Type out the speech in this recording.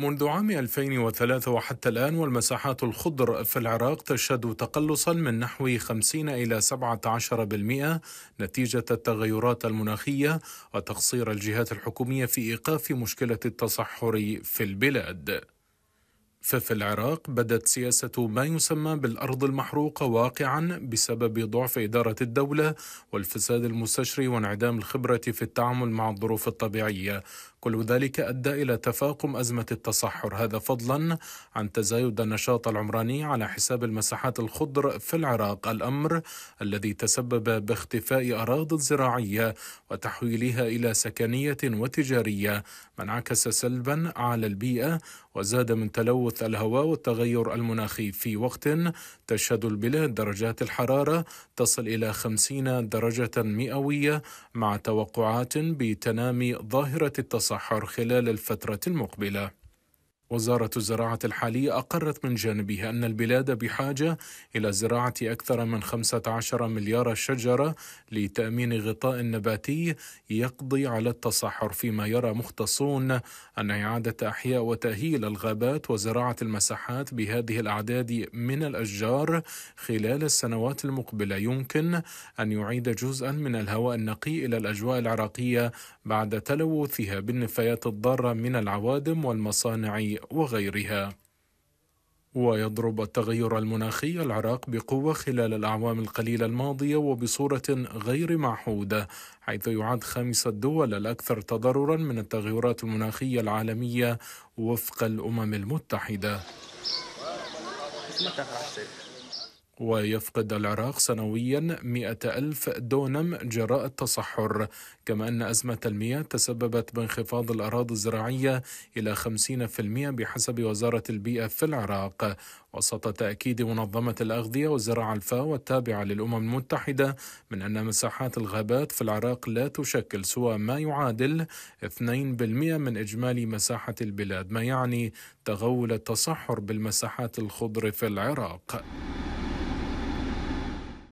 منذ عام 2003 وحتى الآن والمساحات الخضر في العراق تشهد تقلصا من نحو 50 إلى 17% نتيجة التغيرات المناخية وتقصير الجهات الحكومية في إيقاف مشكلة التصحر في البلاد. ففي العراق بدت سياسة ما يسمى بالأرض المحروقة واقعا بسبب ضعف إدارة الدولة والفساد المستشري وانعدام الخبرة في التعامل مع الظروف الطبيعية كل ذلك أدى إلى تفاقم أزمة التصحر هذا فضلا عن تزايد النشاط العمراني على حساب المساحات الخضر في العراق الأمر الذي تسبب باختفاء أراضي زراعية وتحويلها إلى سكنية وتجارية ما انعكس سلبا على البيئة وزاد من تلوث الهواء والتغير المناخي في وقت تشهد البلاد درجات الحرارة تصل إلى 50 درجة مئوية مع توقعات بتنامي ظاهرة التصحر التصحر خلال الفترة المقبلة وزارة الزراعة الحالية أقرت من جانبها أن البلاد بحاجة إلى زراعة أكثر من 15 مليار شجرة لتأمين غطاء نباتي يقضي على التصحر فيما يرى مختصون أن إعادة إحياء وتأهيل الغابات وزراعة المساحات بهذه الأعداد من الأشجار خلال السنوات المقبلة يمكن أن يعيد جزءا من الهواء النقي إلى الأجواء العراقية بعد تلوثها بالنفايات الضارة من العوادم والمصانع وغيرها ويضرب التغير المناخي العراق بقوة خلال الأعوام القليلة الماضية وبصورة غير معهودة حيث يعد خامس الدول الأكثر تضررا من التغيرات المناخية العالمية وفق الأمم المتحدة ويفقد العراق سنويا مئة ألف دونم جراء التصحر كما أن أزمة المياه تسببت بانخفاض الأراضي الزراعية إلى 50% بحسب وزارة البيئة في العراق وسط تأكيد منظمة الأغذية والزراعة الفاو التابعة للأمم المتحدة من أن مساحات الغابات في العراق لا تشكل سوى ما يعادل 2% من إجمالي مساحة البلاد ما يعني تغول التصحر بالمساحات الخضر في العراق